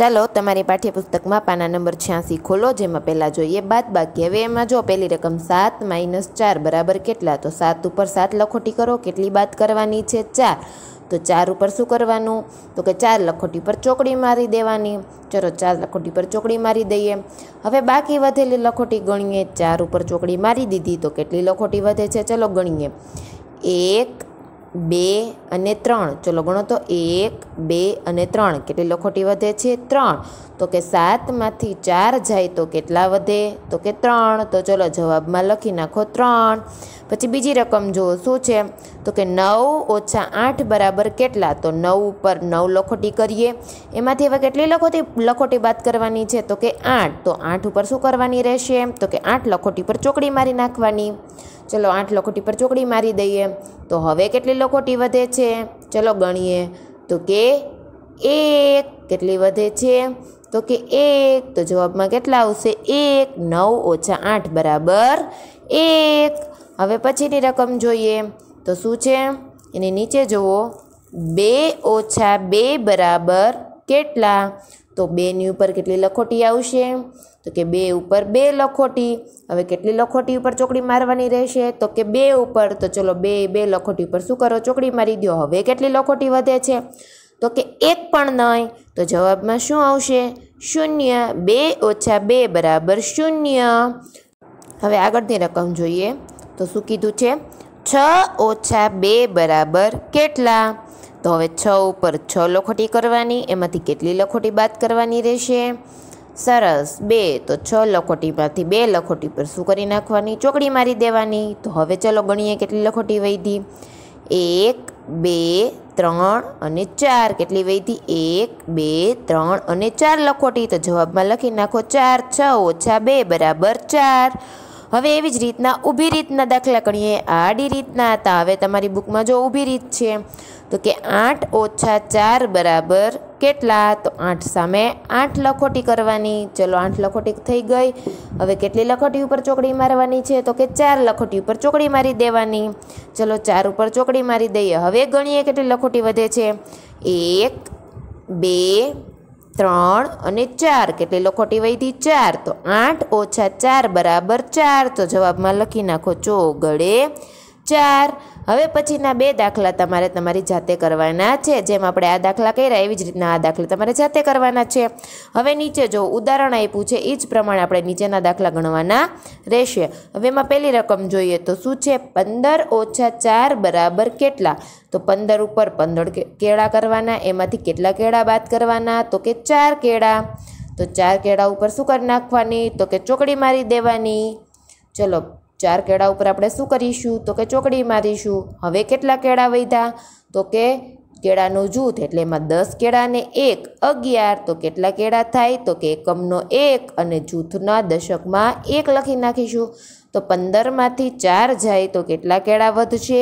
ચાલો તમારી પાઠ્યપુસ્તકમાં પાના નંબર છ્યાસી ખોલો જેમાં પહેલાં જોઈએ બાદ બાકી હવે એમાં જો પહેલી રકમ સાત માઇનસ ચાર બરાબર કેટલા તો સાત ઉપર સાત લખોટી કરો કેટલી બાદ કરવાની છે ચાર તો ચાર ઉપર શું કરવાનું તો કે ચાર લખોટી પર ચોકડી મારી દેવાની ચલો ચાર લખોટી પર ચોકડી મારી દઈએ હવે બાકી વધેલી લખોટી ગણીએ ચાર ઉપર ચોકડી મારી દીધી તો કેટલી લખોટી વધે છે ચલો ગણીએ એક બે અને ત્રણ ચલો ગણો તો એક બે અને ત્રણ કેટલી લખોટી વધે છે ત્રણ તો કે સાતમાંથી ચાર જાય તો કેટલા વધે તો કે ત્રણ તો ચલો જવાબમાં લખી નાખો ત્રણ પછી બીજી રકમ જુઓ શું છે તો કે નવ ઓછા આઠ બરાબર કેટલા તો નવ ઉપર નવ લખોટી કરીએ એમાંથી હવે કેટલી લખોટી લખોટી બાદ કરવાની છે તો કે આઠ તો આઠ ઉપર શું કરવાની રહેશે તો કે આઠ લખોટી પર ચોકડી મારી નાખવાની ચલો આઠ લખોટી પર ચોકડી મારી દઈએ તો હવે કેટલી લખોટી વધે છે ચલો ગણીએ તો કે એક કેટલી વધે છે તો કે એક તો જવાબમાં કેટલા આવશે એક નવ ઓછા આઠ બરાબર એક હવે પછીની રકમ જોઈએ તો શું છે એને નીચે જુઓ બે ઓછા બે બરાબર કેટલા તો બેની ઉપર કેટલી લખોટી આવશે તો કે બે ઉપર બે લખોટી હવે કેટલી લખોટી ઉપર ચોકડી મારવાની રહેશે તો કે બે ઉપર તો ચલો બે બે લખોટી ઉપર શું કરો ચોકડી મારી દો હવે કેટલી લખોટી વધે છે તો કે એક પણ નહીં તો જવાબમાં શું આવશે શૂન્ય બે ઓછા બે બરાબર શૂન્ય હવે આગળની રકમ જોઈએ તો શું કીધું છે છ ઓછા બે બરાબર કેટલા તો હવે છ ઉપર છ લખોટી કરવાની એમાંથી કેટલી લખોટી બાદ કરવાની રહેશે સરસ બે તો છ લખોટીમાંથી બે લખોટી પર શું કરી નાખવાની ચોકડી મારી દેવાની તો હવે ચલો ગણીએ કેટલી લખોટી વૈધી એક બે ત્રણ અને ચાર કેટલી વૈધી એક બે ત્રણ અને ચાર લખોટી તો જવાબમાં લખી નાખો ચાર છ ઓછા બે બરાબર ચાર હવે એવી જ રીતના ઊભી રીતના દાખલા ગણીએ આડી રીતના હતા હવે તમારી બુકમાં જો ઊભી રીત છે તો કે આઠ ઓછા ચાર બરાબર કેટલા તો આઠ સામે આઠ લખોટી કરવાની ચલો આઠ લખોટી થઈ ગઈ હવે કેટલી લખોટી ઉપર ચોકડી મારવાની છે તો કે ચાર લખોટી ઉપર ચોકડી મારી દેવાની ચલો ચાર ઉપર ચોકડી મારી દઈએ હવે ગણીએ કેટલી લખોટી વધે છે એક બે ત્રણ અને ચાર કેટલી લખોટી વધી ચાર તો આઠ ઓછા ચાર બરાબર ચાર તો જવાબમાં લખી નાખો ચોગડે ચાર હવે પછીના બે દાખલા તમારે તમારી જાતે કરવાના છે જેમ આપણે આ દાખલા કર્યા એવી જ રીતના આ દાખલા તમારે જાતે કરવાના છે હવે નીચે જો ઉદાહરણ આપ્યું છે એ જ પ્રમાણે આપણે નીચેના દાખલા ગણવાના રહેશે હવે એમાં પહેલી રકમ જોઈએ તો શું છે પંદર ઓછા ચાર બરાબર કેટલા તો પંદર ઉપર પંદર કેળા કરવાના એમાંથી કેટલા કેળા બાદ કરવાના તો કે ચાર કેળા તો ચાર કેળા ઉપર શું કરી નાખવાની તો કે ચોકડી મારી દેવાની ચલો ચાર કેળા ઉપર આપણે શું કરીશું તો કે ચોકડી મારીશું હવે કેટલા કેળા વધ્યા તો કે કેળાનું જૂથ એટલે એમાં દસ કેળાને એક અગિયાર તો કેટલા કેળા થાય તો કે એકમનો એક અને જૂથના દશકમાં એક લખી નાખીશું તો પંદરમાંથી ચાર જાય તો કેટલા કેળા વધશે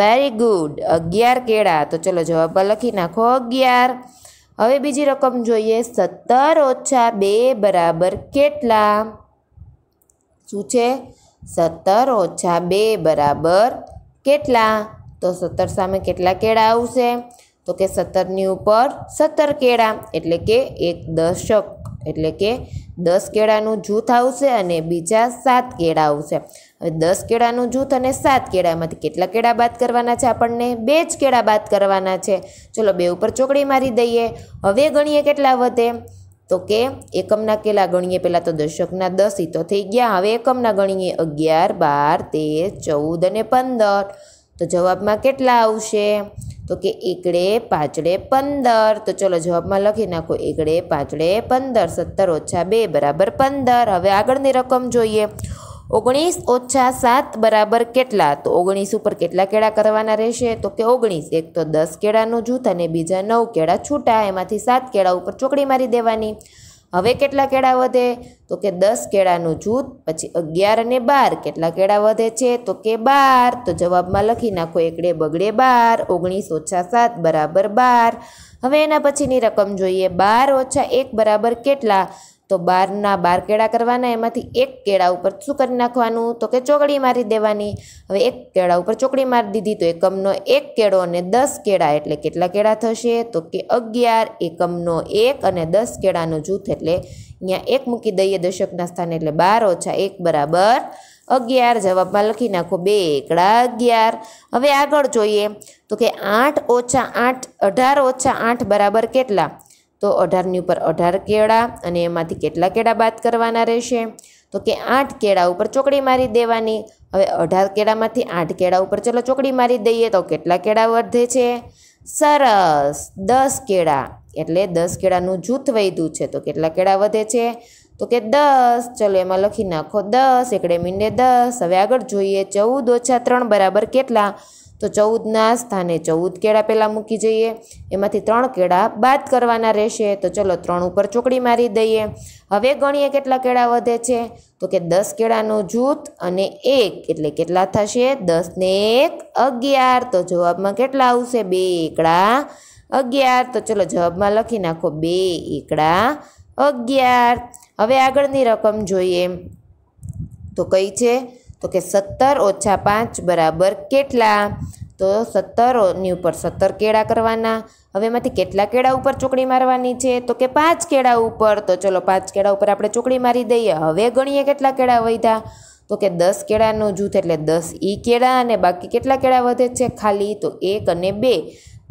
વેરી ગુડ અગિયાર કેળા તો ચલો જવાબ લખી નાખો અગિયાર હવે બીજી રકમ જોઈએ સત્તર ઓછા બે બરાબર કેટલા શું છે સત્તર ઓછા બે બરાબર કેટલા તો સત્તર સામે કેટલા કેળા આવશે તો કે સત્તરની ઉપર સત્તર કેળા એટલે કે એક દશક એટલે કે દસ કેળાનું જૂથ આવશે અને બીજા સાત કેળા આવશે હવે દસ કેળાનું જૂથ અને સાત કેળામાંથી કેટલા કેળા બાદ કરવાના છે આપણને બે જ કેળા બાદ કરવાના છે ચલો બે ઉપર ચોકડી મારી દઈએ હવે ગણીએ કેટલા વધે તો કે એકમના કેટલા ગણીએ પહેલાં તો દર્શકના દસ ઈ તો થઈ ગયા હવે એકમના ગણીએ અગિયાર બાર તેર ચૌદ અને પંદર તો જવાબમાં કેટલા આવશે તો કે એકડે પાંચડે પંદર તો ચલો જવાબમાં લખી નાખો એકડે પાંચડે પંદર સત્તર ઓછા બે બરાબર પંદર હવે આગળની રકમ જોઈએ ઓગણીસ ઓછા સાત બરાબર કેટલા તો ઓગણીસ ઉપર કેટલા કેળા કરવાના રહેશે તો કે ઓગણીસ એક તો દસ કેળાનું જૂથ અને બીજા નવ કેળા છૂટા એમાંથી સાત કેળા ઉપર ચોકડી મારી દેવાની હવે કેટલા કેળા વધે તો કે દસ કેળાનું જૂથ પછી અગિયાર અને બાર કેટલા કેળા વધે છે તો કે બાર તો જવાબમાં લખી નાખો એકડે બગડે બાર ઓગણીસ ઓછા સાત બરાબર બાર હવે એના પછીની રકમ જોઈએ બાર ઓછા એક બરાબર કેટલા તો બારના બાર કેળા કરવાના એમાંથી એક કેળા ઉપર શું કરી નાખવાનું તો કે ચોકડી મારી દેવાની હવે એક કેળા ઉપર ચોકડી મારી દીધી તો એકમનો એક કેળો અને દસ કેળા એટલે કેટલા કેળા થશે તો કે અગિયાર એકમનો એક અને દસ કેળાનું જૂથ એટલે અહીંયા એક મૂકી દઈએ દશકના સ્થાને એટલે બાર ઓછા એક બરાબર અગિયાર જવાબમાં લખી નાખો બે એકડા અગિયાર હવે આગળ જોઈએ તો કે આઠ ઓછા આઠ અઢાર ઓછા આઠ બરાબર કેટલા તો અઢારની ઉપર અઢાર કેળા અને એમાંથી કેટલા કેળા બાદ કરવાના રહેશે તો કે આઠ કેળા ઉપર ચોકડી મારી દેવાની હવે અઢાર કેળામાંથી આઠ કેળા ઉપર ચલો ચોકડી મારી દઈએ તો કેટલા કેળા વધે છે સરસ દસ કેળા એટલે દસ કેળાનું જૂથ વધ્યું છે તો કેટલા કેળા વધે છે તો કે દસ ચલો એમાં લખી નાખો દસ એકડે મીંડે દસ હવે આગળ જોઈએ ચૌદ ઓછા ત્રણ બરાબર કેટલા તો ચૌદના સ્થાને ચૌદ કેળા પહેલાં મૂકી જઈએ એમાંથી ત્રણ કેળા બાદ કરવાના રહેશે તો ચલો ત્રણ ઉપર ચોકડી મારી દઈએ હવે ગણીએ કેટલા કેળા વધે છે તો કે દસ કેળાનું જૂથ અને એક એટલે કેટલા થશે દસ ને એક અગિયાર તો જવાબમાં કેટલા આવશે બે એકડા અગિયાર તો ચલો જવાબમાં લખી નાખો બે એકડા અગિયાર હવે આગળની રકમ જોઈએ તો કઈ છે તો કે સત્તર ઓછા પાંચ બરાબર કેટલા તો સત્તરની ઉપર સત્તર કેળા કરવાના હવે એમાંથી કેટલા કેળા ઉપર ચોકડી મારવાની છે તો કે પાંચ કેળા ઉપર તો ચલો પાંચ કેળા ઉપર આપણે ચોકડી મારી દઈએ હવે ગણીએ કેટલા કેળા વધ્યા તો કે દસ કેળાનું જૂથ એટલે દસ ઈ કેળા અને બાકી કેટલા કેળા વધે છે ખાલી તો એક અને બે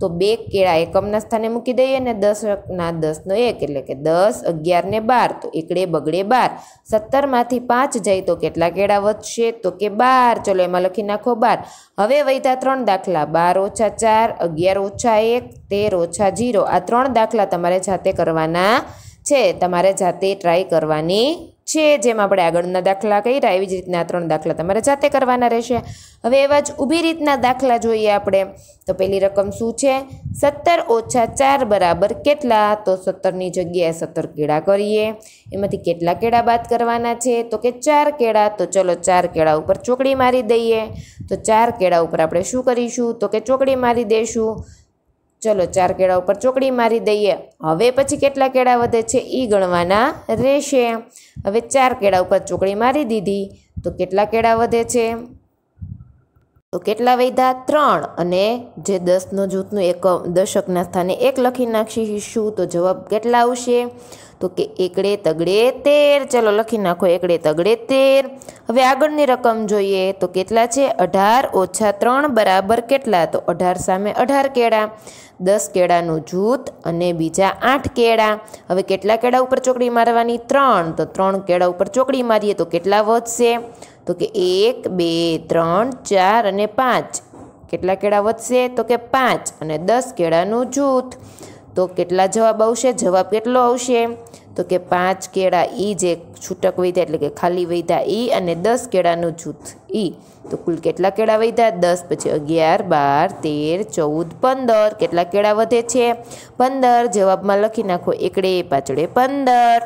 તો બે કેળા એકમના સ્થાને મૂકી દઈએ અને દસના દસનો એક એટલે કે દસ અગિયાર ને બાર તો એકડે બગડે બાર સત્તરમાંથી પાંચ જાય તો કેટલા કેળા વધશે તો કે બાર ચલો એમાં લખી નાખો બાર હવે વૈધા ત્રણ દાખલા બાર ઓછા ચાર અગિયાર ઓછા એક તેર ઓછા જીરો આ ત્રણ દાખલા તમારે જાતે કરવાના છે તમારે જાતે ટ્રાય કરવાની છે જેમ આપણે આગળના દાખલા કર્યા એવી જ રીતના ત્રણ દાખલા તમારે જાતે કરવાના રહેશે હવે એવા જ ઊભી રીતના દાખલા જોઈએ આપણે તો પહેલી રકમ શું છે સત્તર ઓછા ચાર બરાબર કેટલા તો સત્તરની જગ્યાએ સત્તર કેળા કરીએ એમાંથી કેટલા કેળા બાદ કરવાના છે તો કે ચાર કેળા તો ચલો ચાર કેળા ઉપર ચોકડી મારી દઈએ તો ચાર કેળા ઉપર આપણે શું કરીશું તો કે ચોકડી મારી દઈશું ચલો ચાર કેળા ઉપર ચોકડી મારી દઈએ હવે પછી કેટલા કેળા વધે છે એ ગણવાના રહેશે હવે ચાર કેળા ઉપર ચોકડી મારી દીધી તો કેટલા કેળા વધે છે તો કેટલા વૈધા ત્રણ અને જે દસનો જૂથનું એક દશકના સ્થાને એક લખી નાખીશું તો જવાબ કેટલા આવશે તો કે એકડે તગડે તેર ચલો લખી નાખો એકડે તગડે તેર હવે આગળની રકમ જોઈએ તો કેટલા છે અઢાર ઓછા ત્રણ બરાબર કેટલા તો અઢાર સામે અઢાર કેળા દસ કેળાનું જૂથ અને બીજા આઠ કેળા હવે કેટલા કેળા ઉપર ચોકડી મારવાની ત્રણ તો ત્રણ કેળા ઉપર ચોકડી મારીએ તો કેટલા વધશે તો કે એક બે ત્રણ ચાર અને પાંચ કેટલા કેળા વધશે તો કે પાંચ અને દસ કેળાનું જૂથ તો કેટલા જવાબ આવશે જવાબ કેટલો આવશે તો કે પાંચ કેળા ઈ જે છૂટક વૈધા એટલે કે ખાલી વૈધા ઈ અને દસ કેળાનું જૂથ ઈ તો કુલ કેટલા કેળા વૈધા દસ પછી અગિયાર બાર તેર ચૌદ પંદર કેટલા કેળા વધે છે પંદર જવાબમાં લખી નાખો એકડે પાછળે પંદર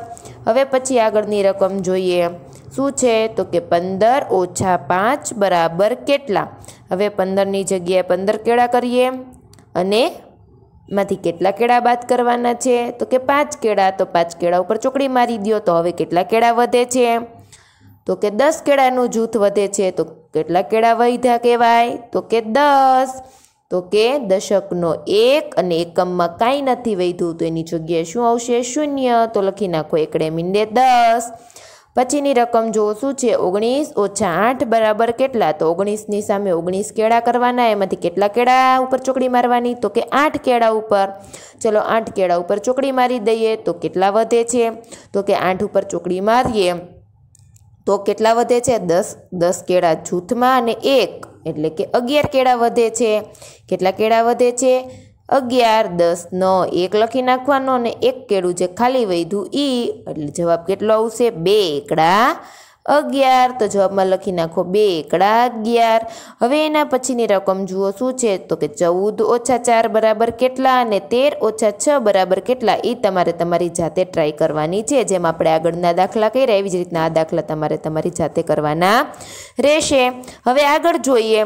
હવે પછી આગળની રકમ જોઈએ શું છે તો કે પંદર ઓછા પાંચ બરાબર કેટલા હવે પંદરની જગ્યાએ પંદર કેળા કરીએ અને માંથી કેટલા કેળા બાદ કરવાના છે તો કે પાંચ કેળા તો પાંચ કેળા ઉપર ચોકડી મારી દો તો હવે કેટલા કેળા વધે છે તો કે દસ કેળાનું જૂથ વધે છે તો કેટલા કેળા વધ્યા કહેવાય તો કે દસ તો કે દશકનો એક અને એકમમાં કાંઈ નથી વૈધું તો એની જગ્યાએ શું આવશે શૂન્ય તો લખી નાખો એકડે મીંડે દસ પછીની રકમ જો શું છે ઓગણીસ ઓછા આઠ બરાબર કેટલા તો ઓગણીસની સામે ઓગણીસ કેળા કરવાના એમાંથી કેટલા કેળા ઉપર ચોકડી મારવાની તો કે આઠ કેળા ઉપર ચલો આઠ કેળા ઉપર ચોકડી મારી દઈએ તો કેટલા વધે છે તો કે આઠ ઉપર ચોકડી મારીએ તો કેટલા વધે છે દસ દસ કેળા જૂથમાં અને એક એટલે કે અગિયાર કેળા વધે છે કેટલા કેળા વધે છે અગિયાર દસનો એક લખી નાખવાનો અને એક કેળું જે ખાલી વૈધું ઈ એટલે જવાબ કેટલો આવશે બે એકડા અગિયાર તો જવાબમાં લખી નાખો બે એકડા અગિયાર હવે એના પછીની રકમ જુઓ શું છે તો કે ચૌદ ઓછા ચાર બરાબર કેટલા અને તેર ઓછા છ બરાબર કેટલા એ તમારે તમારી જાતે ટ્રાય કરવાની છે જેમ આપણે આગળના દાખલા કર્યા એવી જ રીતના આ દાખલા તમારે તમારી જાતે કરવાના રહેશે હવે આગળ જોઈએ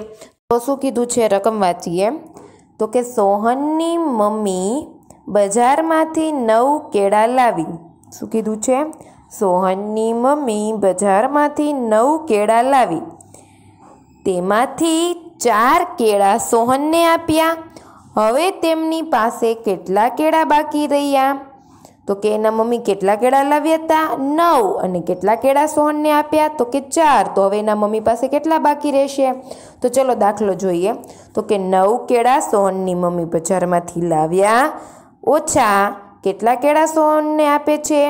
તો શું કીધું છે રકમ વાંચીએ તો કે સોહનની મમ્મી બજારમાંથી નવ કેળા લાવી શું કીધું છે સોહનની મમ્મી બજારમાંથી નવ કેળા લાવી તેમાંથી ચાર કેળા સોહનને આપ્યા હવે તેમની પાસે કેટલા કેળા બાકી રહ્યા તો કે એના મમ્મી કેટલા કેળા લાવ્યા હતા નવ અને કેટલા કેળા સોહનને આપ્યા તો કે ચાર તો હવે એના મમ્મી પાસે કેટલા બાકી રહેશે તો ચલો દાખલો જોઈએ તો કે નવ કેળા સોહનની મમ્મી બજારમાંથી લાવ્યા ઓછા કેટલા કેળા સોહનને આપે છે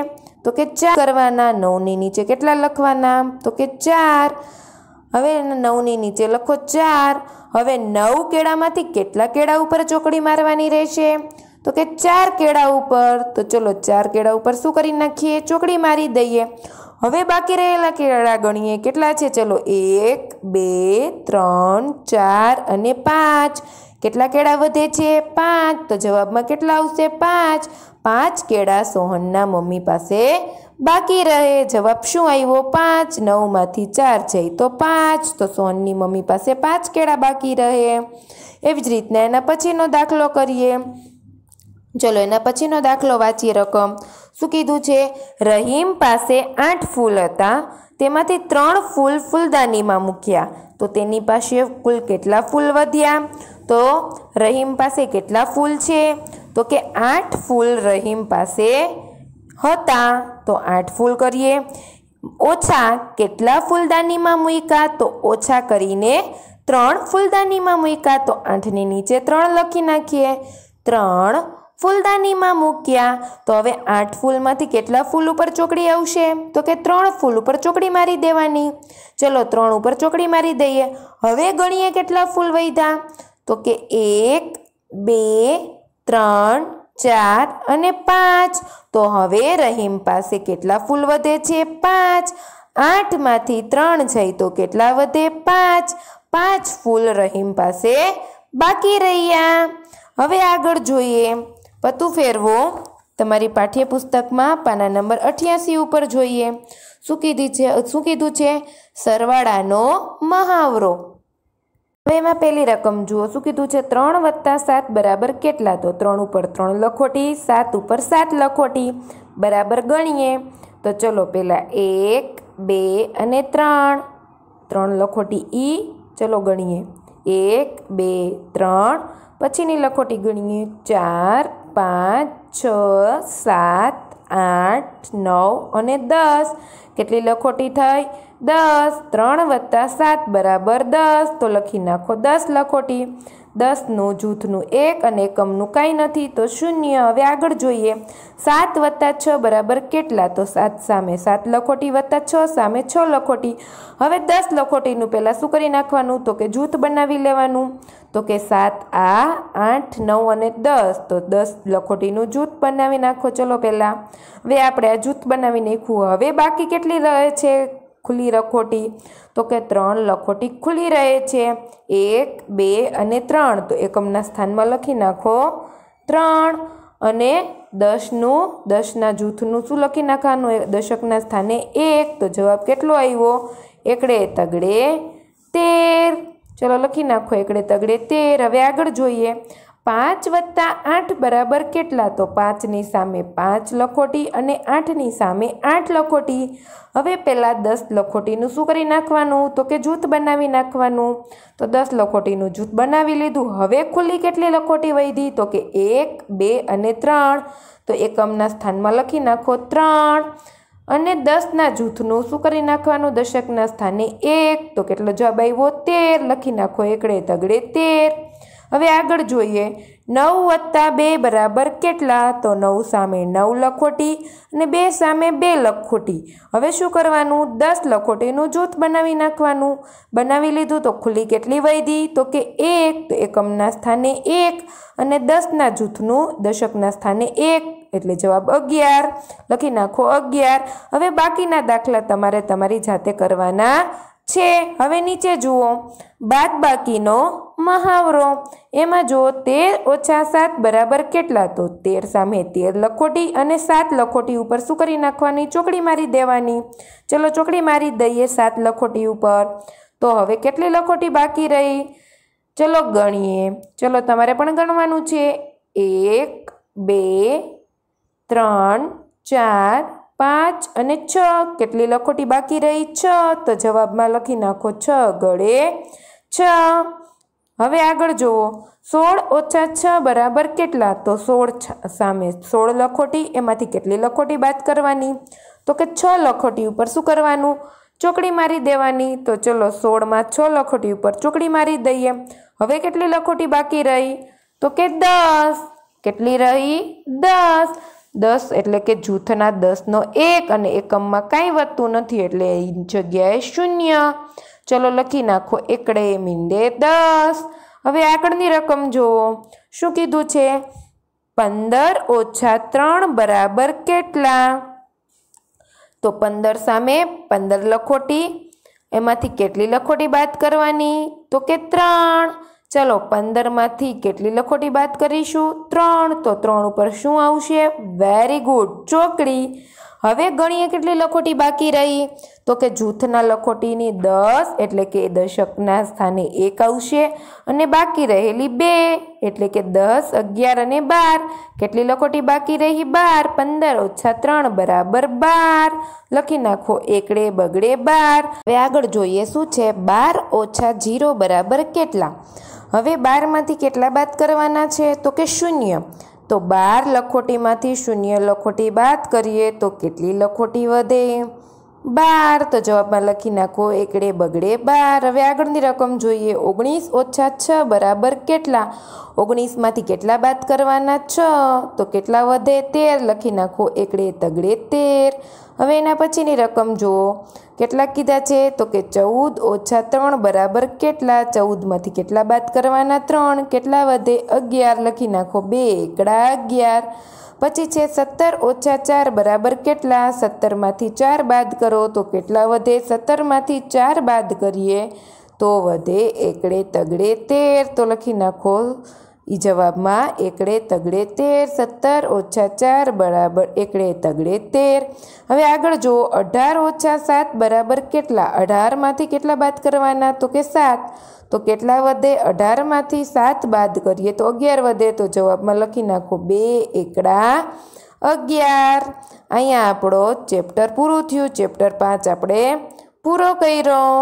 તો કે ચાર કરવાના નવની નીચે કેટલા લખવાના તો કે ચાર હવે નવની નીચે લખો ચાર હવે નવ કેળામાંથી કેટલા કેળા ઉપર ચોકડી મારવાની રહેશે તો કે ચાર કેળા ઉપર તો ચલો ચાર કેળા ઉપર શું કરી નાખીએ ચોકડી મારી દઈએ હવે બાકી રહેલા કેળા ગણીએ કેટલા છે ચલો એક બે ત્રણ ચાર અને પાંચ કેટલા કેળા વધે છે પાંચ તો જવાબમાં કેટલા આવશે પાંચ પાંચ કેળા સોહનના મમ્મી પાસે બાકી રહે જવાબ શું આવ્યો પાંચ નવમાંથી ચાર છે તો પાંચ તો સોહનની મમ્મી પાસે પાંચ કેળા બાકી રહે એવી જ રીતના એના પછીનો દાખલો કરીએ ચલો એના પછીનો દાખલો વાંચીએ રકમ શું કીધું છે રહીમ પાસે આઠ ફૂલ હતા તેમાંથી ત્રણ ફૂલ ફૂલદાનીમાં મૂક્યા તો તેની પાસે કુલ કેટલા ફૂલ વધ્યા તો રહીમ પાસે કેટલા ફૂલ છે તો કે આઠ ફૂલ રહીમ પાસે હતા તો આઠ ફૂલ કરીએ ઓછા કેટલા ફૂલદાનીમાં મૂક્યા તો ઓછા કરીને ત્રણ ફૂલદાનીમાં મૂક્યા તો આઠની નીચે ત્રણ લખી નાખીએ ત્રણ ફૂલદાનીમાં મૂક્યા તો હવે આઠ ફૂલમાંથી કેટલા ફૂલ ઉપર ચોકડી આવશે તો કે ત્રણ ફૂલ ઉપર ચોકડી મારી દેવાની ચલો ત્રણ ઉપર ચોકડી મારી દઈએ હવે ગણીએ કેટલા ફૂલ વૈધા તો કે એક બે ત્રણ ચાર અને પાંચ તો હવે રહીમ પાસે કેટલા ફૂલ વધે છે પાંચ આઠમાંથી ત્રણ જાય તો કેટલા વધે પાંચ પાંચ ફૂલ રહીમ પાસે બાકી રહ્યા હવે આગળ જોઈએ પત્તું ફેરવો તમારી પાઠ્યપુસ્તકમાં પાના નંબર અઠ્યાસી ઉપર જોઈએ શું કીધી છે શું કીધું છે સરવાળાનો મહાવરો હવે એમાં પહેલી રકમ જુઓ શું કીધું છે ત્રણ વત્તા સાત બરાબર કેટલા તો ત્રણ ઉપર ત્રણ લખોટી સાત ઉપર સાત લખોટી બરાબર ગણીએ તો ચલો પહેલાં એક બે અને ત્રણ ત્રણ લખોટી ઈ ચલો ગણીએ એક બે ત્રણ પછીની લખોટી ગણીએ ચાર પાંચ છ સાત આઠ નવ અને દસ કેટલી લખોટી થઈ દસ ત્રણ વત્તા સાત બરાબર દસ તો લખી નાખો દસ લખોટી દસનું જૂથનું એક અને એકમનું કાંઈ નથી તો શૂન્ય હવે આગળ જોઈએ સાત વત્તા છ બરાબર કેટલા તો સાત સામે સાત લખોટી વત્તા છ સામે છ લખોટી હવે દસ લખોટીનું પહેલાં શું કરી નાખવાનું તો કે જૂથ બનાવી લેવાનું તો કે સાત આ આઠ નવ અને દસ તો દસ લખોટીનું જૂથ બનાવી નાખો ચલો પહેલાં હવે આપણે આ જૂથ બનાવી નાખવું હવે બાકી કેટલી રહે છે ખુલ્લી રખોટી તો કે ત્રણ લખોટી ખુલ્લી રહે છે એક બે અને ત્રણ તો એકમના સ્થાનમાં લખી નાખો ત્રણ અને દસનું દસના જૂથનું શું લખી નાખવાનું દશકના સ્થાને એક તો જવાબ કેટલો આવ્યો એકડે તગડે તેર ચલો લખી નાખો એકડે તગડે તેર હવે આગળ જોઈએ પાંચ વત્તા આઠ બરાબર કેટલા તો પાંચની સામે પાંચ લખોટી અને આઠની સામે આઠ લખોટી હવે પહેલાં દસ લખોટીનું શું કરી નાખવાનું તો કે જૂથ બનાવી નાખવાનું તો દસ લખોટીનું જૂથ બનાવી લીધું હવે ખુલ્લી કેટલી લખોટી વધી તો કે એક બે અને ત્રણ તો એકમના સ્થાનમાં લખી નાખો ત્રણ અને દસના જૂથનું શું કરી નાખવાનું દશકના સ્થાને એક તો કેટલો જવાબ આવ્યો તેર લખી નાખો એકડે તગડે તેર હવે આગળ જોઈએ નવ વત્તા બે બરાબર કેટલા તો નવ સામે નવ લખોટી અને બે સામે બે લખોટી હવે શું કરવાનું દસ લખોટીનું જૂથ બનાવી નાખવાનું બનાવી લીધું તો ખુલ્લી કેટલી વૈધી તો કે એક તો એકમના સ્થાને એક અને દસના જૂથનું દશકના સ્થાને એક એટલે જવાબ અગિયાર લખી નાખો અગિયાર હવે બાકીના દાખલા તમારે તમારી જાતે કરવાના છે હવે નીચે જુઓ બાદ બાકીનો મહાવરો એમાં જો તેર ઓછા સાત બરાબર કેટલા તો તેર સામે તેર લખોટી અને સાત લખોટી ઉપર શું કરી નાખવાની ચોકડી મારી દેવાની ચલો ચોકડી મારી દઈએ સાત લખોટી ઉપર તો હવે કેટલી લખોટી બાકી રહી ચલો ગણીએ ચલો તમારે પણ ગણવાનું છે એક બે ત્રણ ચાર પાંચ અને છ કેટલી લખોટી બાકી રહી છ તો જવાબમાં લખી નાખો છ ગળે છ હવે આગળ જુઓ સોળ ઓછા છ બરાબર કેટલા તો સોળ સામે સોળ લખોટી એમાંથી કેટલી લખોટી બાદ કરવાની તો કે છ લખોટી ઉપર શું કરવાનું ચોકડી મારી દેવાની તો ચલો સોળમાં છ લખોટી ઉપર ચોકડી મારી દઈએ હવે કેટલી લખોટી બાકી રહી તો કે દસ કેટલી રહી દસ દસ એટલે કે જૂથના દસનો એક અને એકમમાં કાંઈ વધતું નથી એટલે એ જગ્યાએ શૂન્ય ચલો લખી નાખો એકડે મીંડે દસ હવે આગળની રકમ જુઓ શું કીધું છે પંદર ઓછા ત્રણ બરાબર કેટલા તો પંદર સામે પંદર લખોટી એમાંથી કેટલી લખોટી બાદ કરવાની તો કે ત્રણ ચલો પંદરમાંથી કેટલી લખોટી બાદ કરીશું ત્રણ તો ત્રણ ઉપર શું આવશે વેરી ગુડ ચોકડી હવે ગણીએ કેટલી લખોટી બાકી રહી તો કે જૂથના લખોટીની દસ એટલે કે દશકના સ્થાને એક આવશે અને બાકી રહેલી બે એટલે કે દસ અગિયાર અને બાર કેટલી લખોટી બાકી રહી બાર પંદર ઓછા ત્રણ બરાબર બાર લખી નાખો એકડે બગડે બાર હવે આગળ જોઈએ શું છે બાર ઓછા જીરો બરાબર કેટલા હવે બારમાંથી કેટલા બાદ કરવાના છે તો કે શૂન્ય તો બાર લખોટીમાંથી શૂન્ય લખોટી બાદ કરીએ તો કેટલી લખોટી વધે બાર તો જવાબમાં લખી નાખો એકડે બગડે બાર હવે આગળની રકમ જોઈએ ઓગણીસ ઓછા છ બરાબર કેટલા ઓગણીસમાંથી કેટલા બાદ કરવાના છ તો કેટલા વધે તેર લખી નાખો એકડે તગડે તેર હવે એના પછીની રકમ જુઓ કેટલા કીધા છે તો કે ચૌદ ઓછા ત્રણ બરાબર કેટલા ચૌદમાંથી કેટલા બાદ કરવાના ત્રણ કેટલા વધે અગિયાર લખી નાખો બે એકડા અગિયાર પછી છે સત્તર ઓછા ચાર બરાબર કેટલા સત્તરમાંથી ચાર બાદ કરો તો કેટલા વધે સત્તરમાંથી ચાર બાદ કરીએ તો વધે એકડે તગડે તેર તો લખી નાખો એ જવાબમાં એકડે તગડે તેર સત્તર ઓછા ચાર બરાબર એકડે તગડે તેર હવે આગળ જુઓ અઢાર ઓછા સાત બરાબર કેટલા અઢારમાંથી કેટલા બાદ કરવાના તો કે સાત તો કેટલા વધે અઢારમાંથી સાત બાદ કરીએ તો અગિયાર વધે તો જવાબમાં લખી નાખો બે એકડા અગિયાર અહીંયા આપણો ચેપ્ટર પૂરું થયું ચેપ્ટર પાંચ આપણે પૂરો કર્યો